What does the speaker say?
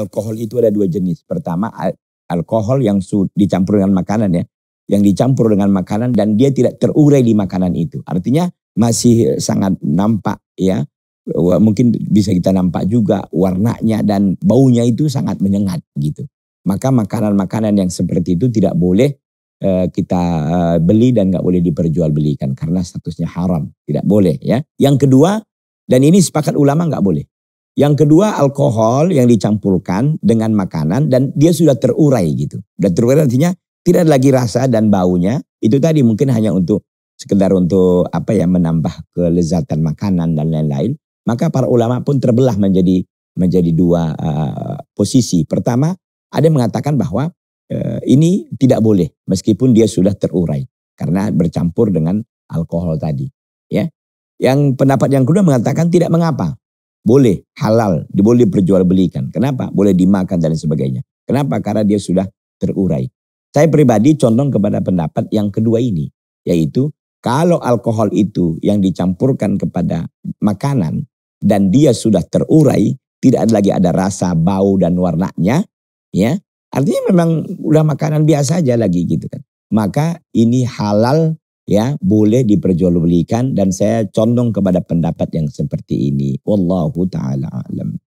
alkohol itu ada dua jenis. Pertama alkohol yang dicampur dengan makanan ya. Yang dicampur dengan makanan dan dia tidak terurai di makanan itu. Artinya masih sangat nampak ya. Mungkin bisa kita nampak juga warnanya dan baunya itu sangat menyengat gitu. Maka makanan-makanan yang seperti itu tidak boleh eh, kita eh, beli dan nggak boleh diperjualbelikan karena statusnya haram tidak boleh ya yang kedua dan ini sepakat ulama nggak boleh yang kedua alkohol yang dicampurkan dengan makanan dan dia sudah terurai gitu. dan terurai artinya tidak ada lagi rasa dan baunya. Itu tadi mungkin hanya untuk sekedar untuk apa ya menambah kelezatan makanan dan lain-lain. Maka para ulama pun terbelah menjadi menjadi dua uh, posisi. Pertama, ada yang mengatakan bahwa uh, ini tidak boleh meskipun dia sudah terurai karena bercampur dengan alkohol tadi, ya. Yang pendapat yang kedua mengatakan tidak mengapa boleh halal, boleh perjualbelikan. Kenapa? Boleh dimakan dan sebagainya. Kenapa? Karena dia sudah terurai. Saya pribadi condong kepada pendapat yang kedua ini, yaitu kalau alkohol itu yang dicampurkan kepada makanan dan dia sudah terurai, tidak ada lagi ada rasa, bau dan warnanya, ya. Artinya memang udah makanan biasa aja lagi gitu kan. Maka ini halal ya boleh diperjualbelikan dan saya condong kepada pendapat yang seperti ini. Wallahu taala alam.